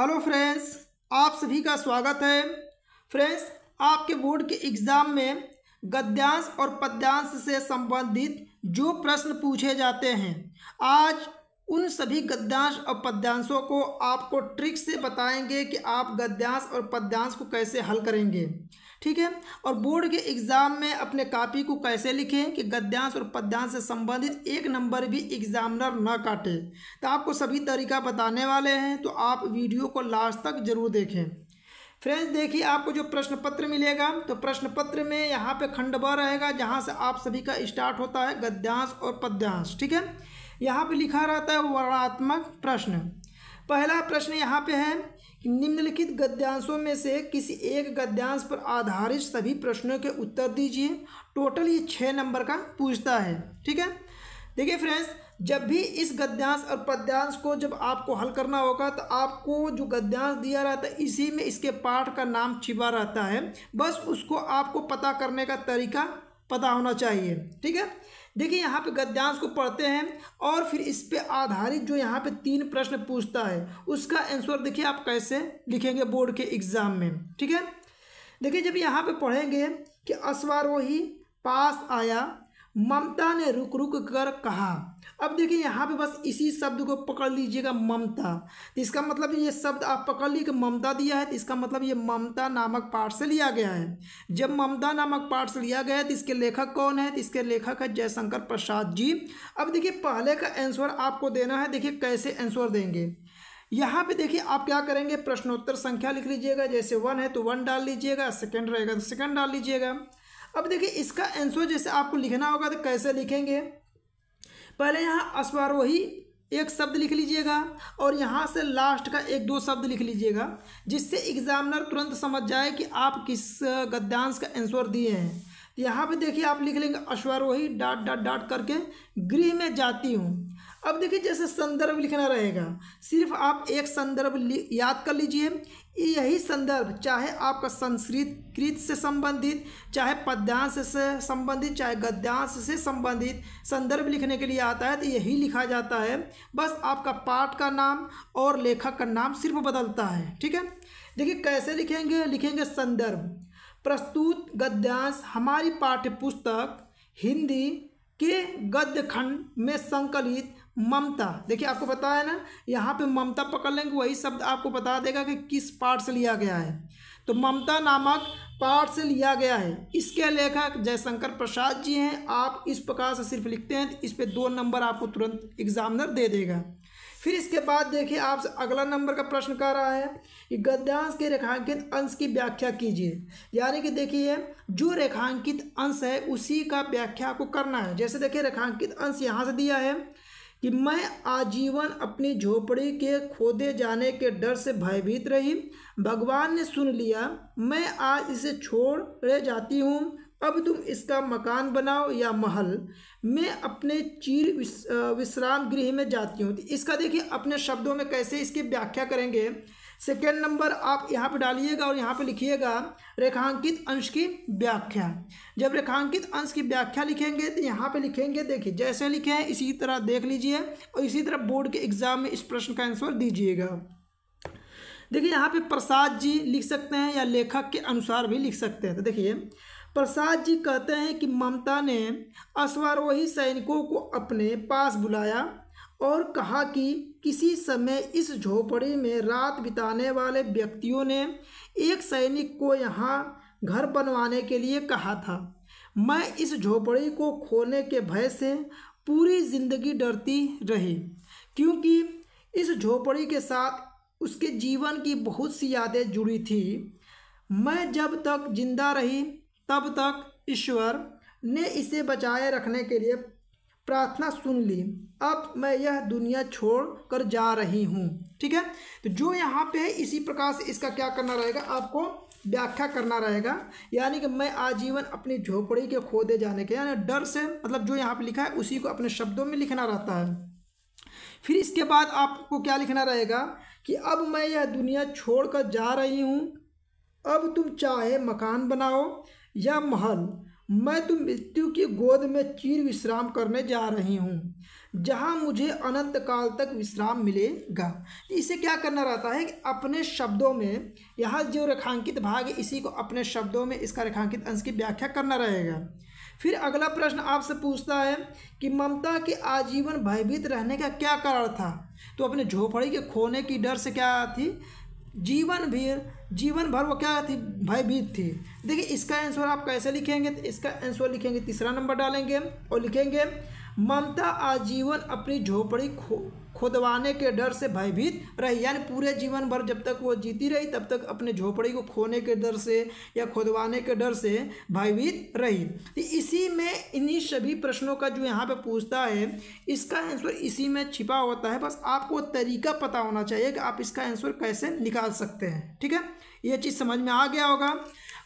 hello friends आप सभी का स्वागत है फ्रेंड्स आपके बोर्ड के एग्ज़ाम में गद्यांश और पद्यांश से संबंधित जो प्रश्न पूछे जाते हैं आज उन सभी गद्यांश और पद्यांशों को आपको ट्रिक से बताएंगे कि आप गद्यांश और पद्यांश को कैसे हल करेंगे ठीक है और बोर्ड के एग्ज़ाम में अपने कापी को कैसे लिखें कि गद्यांश और पद्यांश से संबंधित एक नंबर भी एग्जामिनर न काटे तो आपको सभी तरीका बताने वाले हैं तो आप वीडियो को लास्ट तक जरूर देखें फ्रेंड्स देखिए आपको जो प्रश्न पत्र मिलेगा तो प्रश्न पत्र में यहाँ पे खंड ब रहेगा जहाँ से आप सभी का स्टार्ट होता है गद्यांश और पद्यांश ठीक है यहाँ पे लिखा रहता है वर्णात्मक प्रश्न पहला प्रश्न यहाँ पे है कि निम्नलिखित गद्यांशों में से किसी एक गद्यांश पर आधारित सभी प्रश्नों के उत्तर दीजिए टोटल ये छः नंबर का पूछता है ठीक है देखिए फ्रेंड्स जब भी इस गद्यांश और पद्यांश को जब आपको हल करना होगा तो आपको जो गद्यांश दिया रहता है इसी में इसके पाठ का नाम छिपा रहता है बस उसको आपको पता करने का तरीका पता होना चाहिए ठीक है देखिए यहाँ पे गद्यांश को पढ़ते हैं और फिर इस पर आधारित जो यहाँ पे तीन प्रश्न पूछता है उसका आंसर देखिए आप कैसे लिखेंगे बोर्ड के एग्ज़ाम में ठीक है देखिए जब यहाँ पे पढ़ेंगे कि अश्वारोही पास आया ममता ने रुक रुक कर कहा अब देखिए यहाँ पे बस इसी शब्द को पकड़ लीजिएगा ममता तो इसका मतलब ये शब्द आप पकड़ लीजिए ममता दिया है तो इसका मतलब ये ममता नामक पाठ से लिया गया है जब ममता नामक पाठ से लिया गया है तो इसके लेखक कौन है तो इसके लेखक है जयशंकर प्रसाद जी अब देखिए पहले का आंसर आपको देना है देखिए कैसे आंसर देंगे यहाँ पे देखिए आप क्या करेंगे प्रश्नोत्तर संख्या लिख लीजिएगा जैसे वन है तो वन डाल लीजिएगा सेकेंड रहेगा तो सेकेंड डाल लीजिएगा अब देखिए इसका आंसर जैसे आपको लिखना होगा तो कैसे लिखेंगे पहले यहाँ अश्वारोही एक शब्द लिख लीजिएगा और यहाँ से लास्ट का एक दो शब्द लिख लीजिएगा जिससे एग्जामिनर तुरंत समझ जाए कि आप किस गद्यांश का आंसर दिए हैं यहाँ पे देखिए आप लिख लेंगे अश्वारोही डॉट डॉट डॉट करके गृह में जाती हूँ अब देखिए जैसे संदर्भ लिखना रहेगा सिर्फ आप एक संदर्भ याद कर लीजिए यही संदर्भ चाहे आपका संस्कृत कृत से संबंधित चाहे पद्यांश से संबंधित चाहे गद्यांश से संबंधित संदर्भ लिखने के लिए आता है तो यही लिखा जाता है बस आपका पाठ का नाम और लेखक का नाम सिर्फ बदलता है ठीक है देखिए कैसे लिखेंगे लिखेंगे संदर्भ प्रस्तुत गद्यांश हमारी पाठ्य पुस्तक हिंदी के गद्य खंड में संकलित ममता देखिए आपको पता है ना यहाँ पे ममता पकड़ लेंगे वही शब्द आपको बता देगा कि किस पार्ट से लिया गया है तो ममता नामक पार्ट से लिया गया है इसके लेखक जयशंकर प्रसाद जी हैं आप इस प्रकार से सिर्फ लिखते हैं तो इस पर दो नंबर आपको तुरंत एग्जामिनर दे देगा फिर इसके बाद देखिए आपसे अगला नंबर का प्रश्न कह रहा है कि गद्यांश के रेखांकित अंश की व्याख्या कीजिए यानी कि देखिए जो रेखांकित अंश है उसी का व्याख्या आपको करना है जैसे देखिए रेखांकित अंश यहाँ से दिया है कि मैं आजीवन अपनी झोपड़ी के खोदे जाने के डर से भयभीत रही भगवान ने सुन लिया मैं आज इसे छोड़ रह जाती हूँ अब तुम इसका मकान बनाओ या महल मैं अपने चीर विश्राम गृह में जाती हूँ इसका देखिए अपने शब्दों में कैसे इसकी व्याख्या करेंगे सेकेंड नंबर आप यहाँ पे डालिएगा और यहाँ पे लिखिएगा रेखांकित अंश की व्याख्या जब रेखांकित अंश की व्याख्या लिखेंगे तो यहाँ पे लिखेंगे देखिए जैसे लिखे हैं इसी तरह देख लीजिए और इसी तरह बोर्ड के एग्जाम में इस प्रश्न का आंसर दीजिएगा देखिए यहाँ पे प्रसाद जी लिख सकते हैं या लेखक के अनुसार भी लिख सकते हैं तो देखिए प्रसाद जी कहते हैं कि ममता ने अश्वारोही सैनिकों को अपने पास बुलाया और कहा कि किसी समय इस झोपड़ी में रात बिताने वाले व्यक्तियों ने एक सैनिक को यहाँ घर बनवाने के लिए कहा था मैं इस झोपड़ी को खोने के भय से पूरी ज़िंदगी डरती रही क्योंकि इस झोपड़ी के साथ उसके जीवन की बहुत सी यादें जुड़ी थी मैं जब तक जिंदा रही तब तक ईश्वर ने इसे बचाए रखने के लिए प्रार्थना सुन ली अब मैं यह दुनिया छोड़ कर जा रही हूँ ठीक है तो जो यहाँ पे है इसी प्रकार से इसका क्या करना रहेगा आपको व्याख्या करना रहेगा यानी कि मैं आजीवन अपनी झोपड़ी के खोदे जाने के यानी डर से मतलब जो यहाँ पे लिखा है उसी को अपने शब्दों में लिखना रहता है फिर इसके बाद आपको क्या लिखना रहेगा कि अब मैं यह दुनिया छोड़ कर जा रही हूँ अब तुम चाहे मकान बनाओ या महल मैं तुम तो मृत्यु की गोद में चीर विश्राम करने जा रही हूँ जहाँ मुझे अनंत काल तक विश्राम मिलेगा इसे क्या करना रहता है कि अपने शब्दों में यहाँ जो रेखांकित भाग इसी को अपने शब्दों में इसका रेखांकित अंश की व्याख्या करना रहेगा फिर अगला प्रश्न आपसे पूछता है कि ममता के आजीवन भयभीत रहने का क्या कारण था तो अपने झोपड़ी के खोने की डर से क्या थी जीवन भी जीवन भर वो क्या थी भयभीत थी देखिए इसका आंसर आप कैसे लिखेंगे तो इसका आंसर लिखेंगे तीसरा नंबर डालेंगे और लिखेंगे ममता आजीवन अपनी झोपड़ी खो खुदवाने के डर से भयभीत रही यानी पूरे जीवन भर जब तक वो जीती रही तब तक अपने झोपड़ी को खोने के डर से या खुदवाने के डर से भयभीत रही तो इसी में इन्हीं सभी प्रश्नों का जो यहाँ पे पूछता है इसका आंसर इसी में छिपा होता है बस आपको तरीका पता होना चाहिए कि आप इसका आंसर कैसे निकाल सकते हैं ठीक है ये चीज़ समझ में आ गया होगा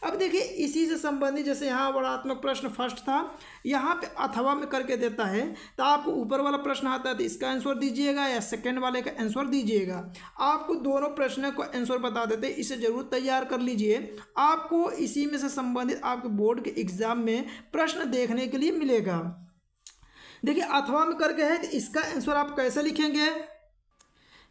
अब देखिए इसी से संबंधित जैसे यहाँ वर्णात्मक प्रश्न फर्स्ट था यहाँ पे अथवा में करके देता है तो आपको ऊपर वाला प्रश्न आता है तो इसका आंसर दीजिएगा या सेकेंड वाले का आंसर दीजिएगा आपको दोनों प्रश्न को आंसर बता देते हैं इसे जरूर तैयार कर लीजिए आपको इसी में से संबंधित आपके बोर्ड के एग्जाम में प्रश्न देखने के लिए मिलेगा देखिए अथवा में करके है तो इसका आंसर आप कैसे लिखेंगे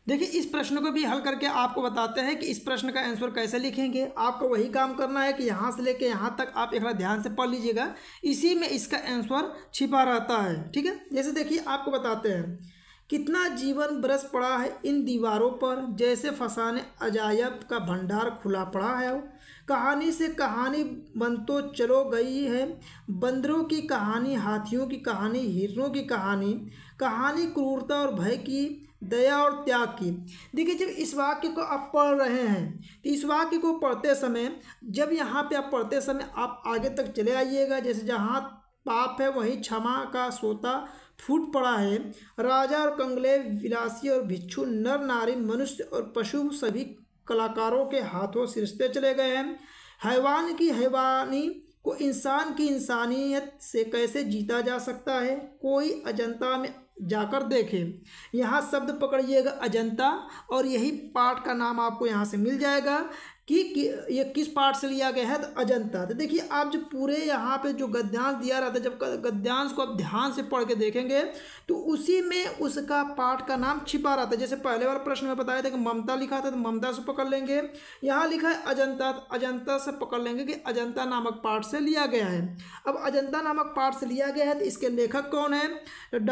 देखिए इस प्रश्न को भी हल करके आपको बताते हैं कि इस प्रश्न का आंसर कैसे लिखेंगे आपको वही काम करना है कि यहाँ से लेके यहाँ तक आप एक ध्यान से पढ़ लीजिएगा इसी में इसका आंसर छिपा रहता है ठीक है जैसे देखिए आपको बताते हैं कितना जीवन बरस पड़ा है इन दीवारों पर जैसे फसाने अजायब का भंडार खुला पड़ा है कहानी से कहानी बन तो चलो गई है बंदरों की कहानी हाथियों की कहानी हिरनों की कहानी कहानी क्रूरता और भय की दया और त्याग की देखिए जब इस वाक्य को आप पढ़ रहे हैं तो इस वाक्य को पढ़ते समय जब यहाँ पे आप पढ़ते समय आप आगे तक चले आइएगा जैसे जहाँ पाप है वहीं क्षमा का सोता फूट पड़ा है राजा और कंगले विलासी और भिक्षु नर नारी मनुष्य और पशु सभी कलाकारों के हाथों सिरसते चले गए हैं हैवान की हैवानी को इंसान की इंसानियत से कैसे जीता जा सकता है कोई अजंता में जाकर देखें यहाँ शब्द पकड़िएगा अजंता और यही पाठ का नाम आपको यहाँ से मिल जाएगा कि, कि ये किस पार्ट से लिया गया है तो अजंता तो देखिए आप जो पूरे यहाँ पे जो गद्यांश दिया रहता है जब गद्यांश को आप ध्यान से पढ़ के देखेंगे तो उसी में उसका पार्ट का नाम छिपा रहता है जैसे पहले वाला प्रश्न में बताया था कि ममता लिखा था तो ममता से पकड़ लेंगे यहाँ लिखा है अजंता तो अजंता से पकड़ लेंगे कि अजंता नामक पार्ट से लिया गया है अब अजंता नामक पार्ट से लिया गया है तो इसके लेखक कौन है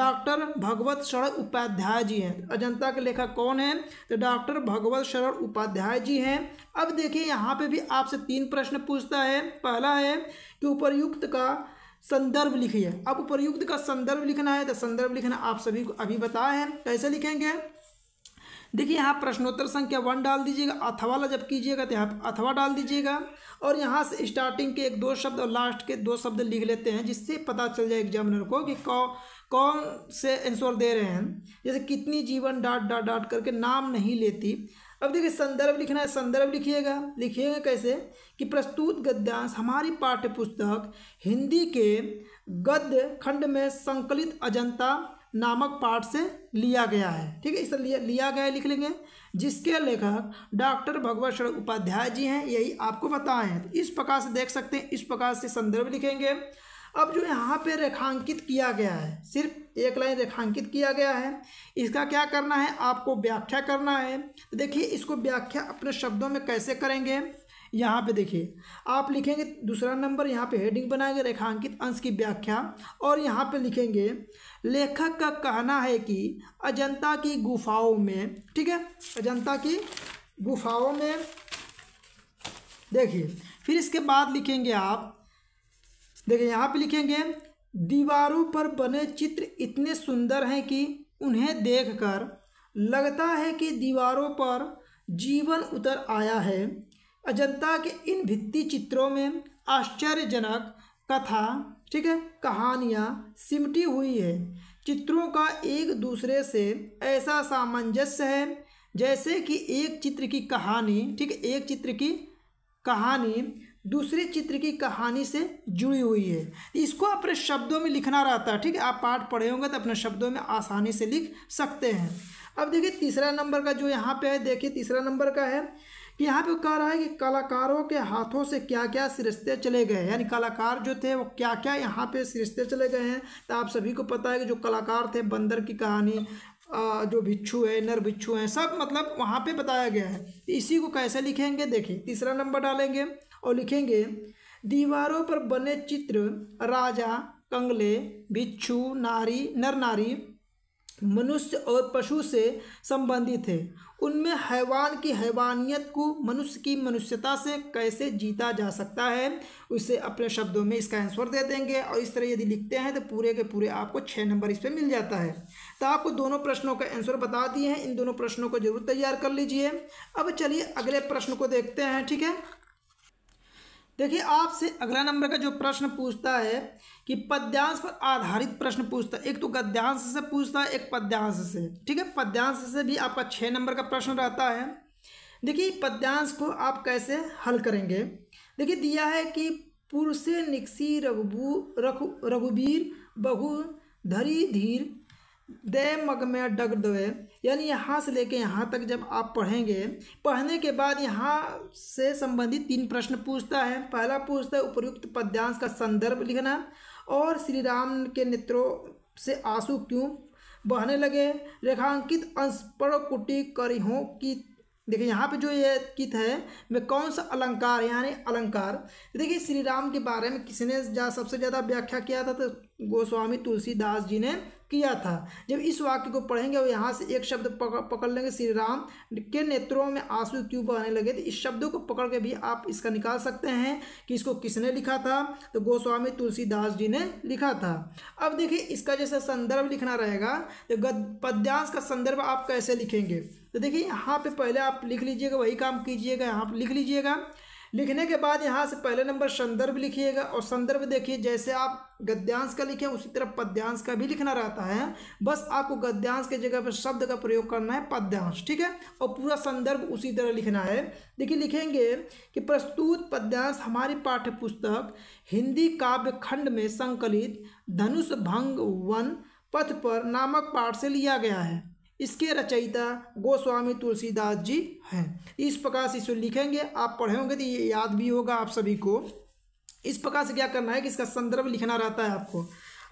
डॉक्टर तो भगवत शरण उपाध्याय जी हैं अजंता के लेखक कौन है तो डॉक्टर भगवत शरण उपाध्याय जी हैं अब देखिए यहाँ पे भी आपसे तीन प्रश्न पूछता है पहला है कि उपरयुक्त का संदर्भ लिखिए अब उपरयुक्त का संदर्भ लिखना है तो संदर्भ लिखना आप सभी को अभी बताए हैं कैसे लिखेंगे देखिए यहाँ प्रश्नोत्तर संख्या वन डाल दीजिएगा अथवा ला जब कीजिएगा तो यहाँ अथवा डाल दीजिएगा और यहाँ से स्टार्टिंग के एक दो शब्द और लास्ट के दो शब्द लिख लेते हैं जिससे पता चल जाए एग्जामिनर को कि कौ कौन से आंसर दे रहे हैं जैसे कितनी जीवन डॉट डॉट डॉट करके नाम नहीं लेती अब देखिए संदर्भ लिखना है संदर्भ लिखिएगा लिखिएगा कैसे कि प्रस्तुत गद्यांश हमारी पाठ्य पुस्तक हिंदी के गद्य खंड में संकलित अजंता नामक पाठ से लिया गया है ठीक है इस लिया, लिया गया है लिख लेंगे जिसके लेखक डॉक्टर भगवत शरण उपाध्याय जी हैं यही आपको बताएं तो इस प्रकार से देख सकते हैं इस प्रकार से संदर्भ लिखेंगे अब जो यहाँ पे रेखांकित किया गया है सिर्फ एक लाइन रेखांकित किया गया है इसका क्या करना है आपको व्याख्या करना है तो देखिए इसको व्याख्या अपने शब्दों में कैसे करेंगे यहाँ पे देखिए आप लिखेंगे दूसरा नंबर यहाँ पे हेडिंग बनाएंगे रेखांकित अंश की व्याख्या और यहाँ पे लिखेंगे लेखक का कहना है कि अजंता की गुफाओं में ठीक है अजंता की गुफाओं में देखिए फिर इसके बाद लिखेंगे आप देखिए यहाँ पे लिखेंगे दीवारों पर बने चित्र इतने सुंदर हैं कि उन्हें देखकर लगता है कि दीवारों पर जीवन उतर आया है अजंता के इन भित्ति चित्रों में आश्चर्यजनक कथा ठीक है कहानियाँ सिमटी हुई है चित्रों का एक दूसरे से ऐसा सामंजस्य है जैसे कि एक चित्र की कहानी ठीक एक चित्र की कहानी दूसरे चित्र की कहानी से जुड़ी हुई है इसको अपने शब्दों में लिखना रहता है ठीक है आप पाठ पढ़े होंगे तो अपने शब्दों में आसानी से लिख सकते हैं अब देखिए तीसरा नंबर का जो यहाँ पे है देखिए तीसरा नंबर का है कि यहाँ पे कह रहा है कि कलाकारों के हाथों से क्या क्या सिरिश्ते चले गए यानी कलाकार जो थे वो क्या क्या यहाँ पे सिरिश्ते चले गए हैं तो आप सभी को पता है कि जो कलाकार थे बंदर की कहानी जो भिच्छू है नर भिच्छू हैं सब मतलब वहाँ पर बताया गया है इसी को कैसे लिखेंगे देखिए तीसरा नंबर डालेंगे और लिखेंगे दीवारों पर बने चित्र राजा कंगले भिक्षु नारी नर नारी मनुष्य और पशु से संबंधित है उनमें हैवान की हैवानियत को मनुष्य की मनुष्यता से कैसे जीता जा सकता है उसे अपने शब्दों में इसका आंसर दे देंगे और इस तरह यदि लिखते हैं तो पूरे के पूरे आपको छः नंबर इस पर मिल जाता है तो आपको दोनों प्रश्नों का आंसर बता दिए हैं इन दोनों प्रश्नों को जरूर तैयार कर लीजिए अब चलिए अगले प्रश्न को देखते हैं ठीक है देखिए आपसे अगला नंबर का जो प्रश्न पूछता है कि पद्यांश पर आधारित प्रश्न पूछता है एक तो गद्यांश से पूछता है एक पद्यांश से ठीक है पद्यांश से भी आपका छः नंबर का प्रश्न रहता है देखिए पद्यांश को आप कैसे हल करेंगे देखिए दिया है कि पूर्व निकसी रघुबू रघु रघुवीर बहु धरी धीर दे मगमय में डग यानी यहाँ से लेके यहाँ तक जब आप पढ़ेंगे पढ़ने के बाद यहाँ से संबंधित तीन प्रश्न पूछता है पहला पूछता है उपयुक्त पद्यांश का संदर्भ लिखना और श्री राम के नेत्रों से आंसू क्यों बहने लगे रेखांकित अंश कुटी करिहों की देखिए यहाँ पे जो ये कित है मैं कौन सा अलंकार यानी अलंकार देखिए श्री राम के बारे में किसने जा, सबसे ज़्यादा व्याख्या किया था तो गोस्वामी तुलसीदास जी ने किया था जब इस वाक्य को पढ़ेंगे और यहाँ से एक शब्द पकड़ पकड़ लेंगे श्री राम के नेत्रों में आंसू क्यों बहने लगे तो इस शब्दों को पकड़ के भी आप इसका निकाल सकते हैं कि इसको किसने लिखा था तो गोस्वामी तुलसीदास जी ने लिखा था अब देखिए इसका जैसा संदर्भ लिखना रहेगा तो पद्यांश का संदर्भ आप कैसे लिखेंगे तो देखिए यहाँ पे पहले आप लिख लीजिएगा वही काम कीजिएगा यहाँ पर लिख लीजिएगा लिखने के बाद यहाँ से पहले नंबर संदर्भ लिखिएगा और संदर्भ देखिए जैसे आप गद्यांश का लिखें उसी तरह पद्यांश का भी लिखना रहता है बस आपको गद्यांश के जगह पर शब्द का प्रयोग करना है पद्यांश ठीक है और पूरा संदर्भ उसी तरह लिखना है देखिए लिखेंगे कि प्रस्तुत पद्यांश हमारी पाठ्य पुस्तक हिंदी काव्य खंड में संकलित धनुष भंग वन पथ पर नामक पाठ से लिया गया है इसके रचयिता गोस्वामी तुलसीदास जी हैं इस प्रकार से इसको लिखेंगे आप पढ़े होंगे तो ये याद भी होगा आप सभी को इस प्रकार से क्या करना है कि इसका संदर्भ लिखना रहता है आपको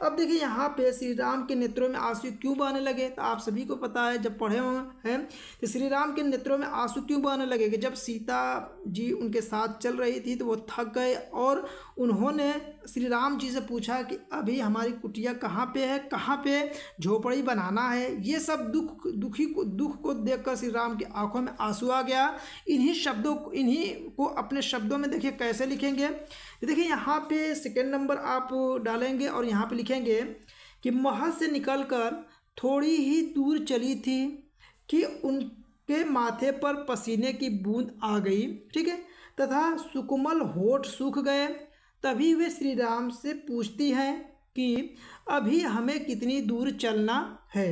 अब देखिए यहाँ पे श्री राम के नेत्रों में आंसू क्यों बहने लगे तो आप सभी को पता है जब पढ़े हुए हैं तो श्री राम के नेत्रों में आंसू क्यों बहने लगे कि जब सीता जी उनके साथ चल रही थी तो वो थक गए और उन्होंने श्री राम जी से पूछा कि अभी हमारी कुटिया कहाँ पे है कहाँ पे झोपड़ी बनाना है ये सब दुख दुखी को दुख को देख श्री राम की आंखों में आंसू आ गया इन्हीं शब्दों इन्हीं को अपने शब्दों में देखिए कैसे लिखेंगे ये देखिए यहाँ पे सेकेंड नंबर आप डालेंगे और यहाँ पे लिखेंगे कि महज से निकलकर थोड़ी ही दूर चली थी कि उनके माथे पर पसीने की बूंद आ गई ठीक है तथा सुकुमल होठ सूख गए तभी वे श्री राम से पूछती हैं कि अभी हमें कितनी दूर चलना है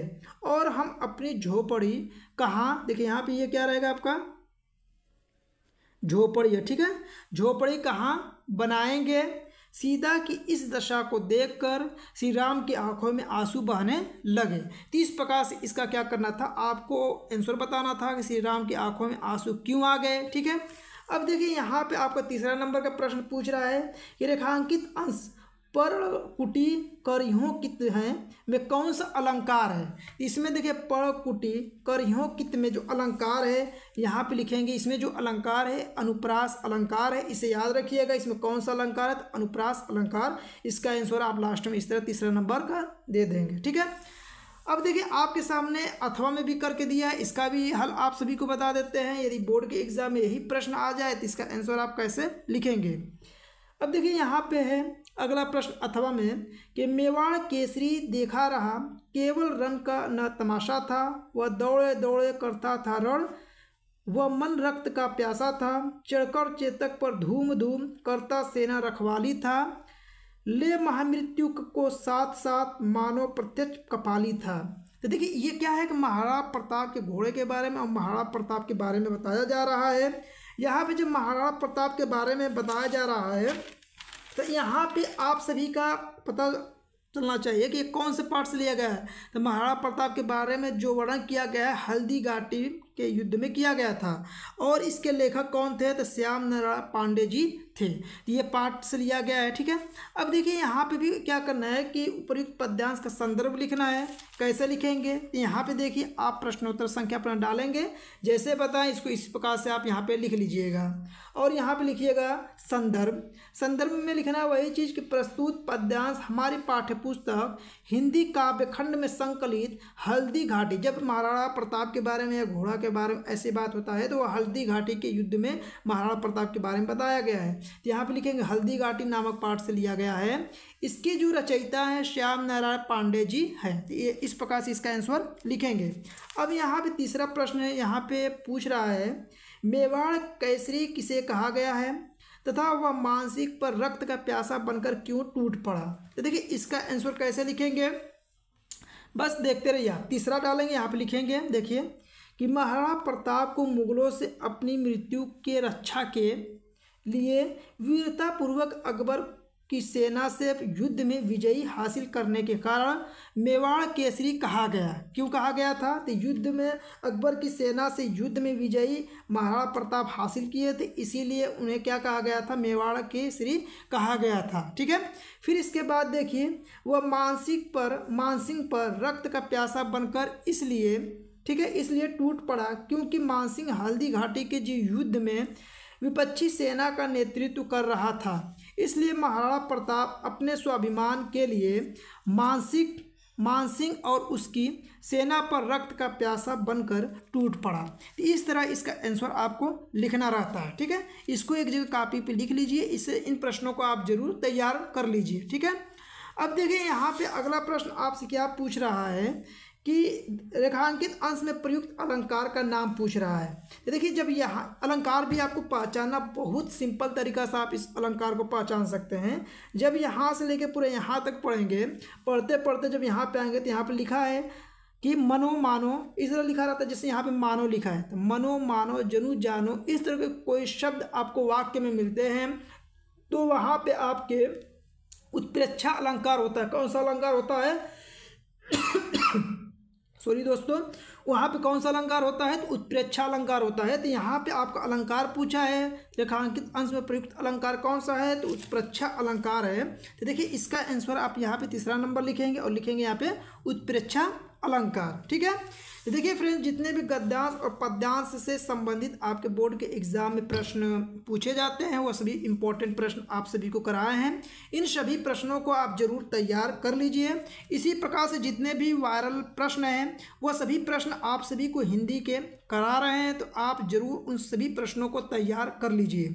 और हम अपनी झोपड़ी कहाँ देखिए यहाँ पे ये क्या रहेगा आपका झोपड़ी है ठीक है झोपड़ी कहाँ बनाएंगे सीता की इस दशा को देखकर श्री राम की आंखों में आंसू बहने लगे तो इस प्रकार से इसका क्या करना था आपको आंसर बताना था कि श्री राम की आंखों में आंसू क्यों आ गए ठीक है अब देखिए यहाँ पे आपका तीसरा नंबर का प्रश्न पूछ रहा है कि रेखांकित अंश पर्ण कुटी करियों कित हैं में कौन सा अलंकार है इसमें देखिए पर्ण कुटी करियों कित में जो अलंकार है यहाँ पे लिखेंगे इसमें जो अलंकार है अनुप्रास अलंकार है इसे याद रखिएगा इसमें कौन सा अलंकार है तो अनुप्रास अलंकार इसका आंसर आप लास्ट में इस तरह तीसरा नंबर का दे देंगे ठीक है अब देखिए आपके सामने अथवा में भी करके दिया है इसका भी हल आप सभी को बता देते हैं यदि बोर्ड के एग्जाम में यही प्रश्न आ जाए तो इसका आंसर आप कैसे लिखेंगे अब देखिए यहाँ पे है अगला प्रश्न अथवा में कि मेवाड़ केसरी देखा रहा केवल रंग का न तमाशा था वह दौड़े दौड़े करता था रण वह मन रक्त का प्यासा था चढ़कर चेतक पर धूम धूम करता सेना रखवाली था ले महामृत्यु को साथ साथ मानव प्रत्यक्ष कपाली था तो देखिए ये क्या है कि महाराणा प्रताप के घोड़े के बारे में और महाराणा प्रताप के बारे में बताया जा रहा है यहाँ पे जब महाराणा प्रताप के बारे में बताया जा रहा है तो यहाँ पे आप सभी का पता चलना चाहिए कि कौन से पार्ट से लिया गया है तो महाराणा प्रताप के बारे में जो वर्णन किया गया है हल्दी घाटी के युद्ध में किया गया था और इसके लेखक कौन थे तो श्याम नारायण पांडे जी थे ये पार्ट से लिया गया है ठीक है अब देखिए यहाँ पे भी क्या करना है कि उपयुक्त पद्यांश का संदर्भ लिखना है कैसे लिखेंगे तो यहाँ पे देखिए आप प्रश्नोत्तर संख्या अपना डालेंगे जैसे बताएं इसको इस प्रकार से आप यहाँ पे लिख लीजिएगा और यहाँ पे लिखिएगा संदर्भ संदर्भ में लिखना है वही चीज़ कि प्रस्तुत पद्यांश हमारी पाठ्यपुस्तक हिंदी काव्य खंड में संकलित हल्दी घाटी जब महाराणा प्रताप के बारे में या घोड़ा के के बारे में ऐसी बात होता है तो वह हल्दी घाटी के युद्ध में महाराणा प्रताप के बारे में बताया गया है तो यहाँ पर लिखेंगे हल्दी घाटी नामक पाठ से लिया गया है इसके जो रचयिता है श्याम नारायण पांडे जी हैं तो ये इस प्रकार से इसका आंसर लिखेंगे अब यहाँ पे तीसरा प्रश्न है यहाँ पे पूछ रहा है मेवाड़ कैसरी किसे कहा गया है तथा वह मानसिक पर रक्त का प्यासा बनकर क्यों टूट पड़ा तो देखिए इसका आंसर कैसे लिखेंगे बस देखते रहिए तीसरा डालेंगे यहाँ पे लिखेंगे देखिए कि महाराणा प्रताप को मुगलों से अपनी मृत्यु के रक्षा के लिए वीरतापूर्वक अकबर की सेना से युद्ध में विजयी हासिल करने के कारण मेवाड़ केसरी कहा गया क्यों कहा गया था तो युद्ध में अकबर की सेना से युद्ध में विजयी महाराणा प्रताप हासिल किए थे इसीलिए उन्हें क्या कहा गया था मेवाड़ केसरी कहा गया था ठीक है फिर इसके बाद देखिए वह मानसिक पर मानसिंह पर रक्त का प्यासा बनकर इसलिए ठीक है इसलिए टूट पड़ा क्योंकि मानसिंह हल्दी घाटी के जी युद्ध में विपक्षी सेना का नेतृत्व कर रहा था इसलिए महाराणा प्रताप अपने स्वाभिमान के लिए मानसिक मानसिंह और उसकी सेना पर रक्त का प्यासा बनकर टूट पड़ा तो इस तरह इसका आंसर आपको लिखना रहता है ठीक है इसको एक जगह कापी पे लिख लीजिए इसे इन प्रश्नों को आप जरूर तैयार कर लीजिए ठीक है अब देखिए यहाँ पे अगला प्रश्न आपसे क्या पूछ रहा है कि रेखांकित अंश में प्रयुक्त अलंकार का नाम पूछ रहा है देखिए जब यहाँ अलंकार भी आपको पहचानना बहुत सिंपल तरीका से आप इस अलंकार को पहचान सकते हैं जब यहाँ से लेकर पूरे यहाँ तक पढ़ेंगे पढ़ते पढ़ते जब यहाँ पे आएंगे तो यहाँ पे लिखा है कि मनो मानो इस तरह लिखा रहता है जैसे यहाँ पे मानो लिखा है तो मनो मानो जनु जानो इस तरह के कोई शब्द आपको वाक्य में मिलते हैं तो वहाँ पर आपके उत्प्रेक्षा अलंकार होता है कौन सा अलंकार होता है सॉरी दोस्तों वहाँ पे कौन सा अलंकार होता है तो उत्प्रेक्षा अलंकार होता है तो यहाँ पे आपका अलंकार पूछा है रेखांकित अंश में प्रयुक्त अलंकार कौन सा है तो उत्प्रेक्षा अलंकार है तो देखिए इसका आंसर आप यहाँ पे तीसरा नंबर लिखेंगे और लिखेंगे यहाँ पे उत्प्रेक्षा अलंकार ठीक है देखिए फ्रेंड्स जितने भी गद्यांश और पद्यांश से संबंधित आपके बोर्ड के एग्जाम में प्रश्न पूछे जाते हैं वो सभी इंपॉर्टेंट प्रश्न आप सभी को कराए हैं इन सभी प्रश्नों को आप जरूर तैयार कर लीजिए इसी प्रकार से जितने भी वायरल प्रश्न हैं वह सभी प्रश्न आप सभी को हिंदी के करा रहे हैं तो आप जरूर उन सभी प्रश्नों को तैयार कर लीजिए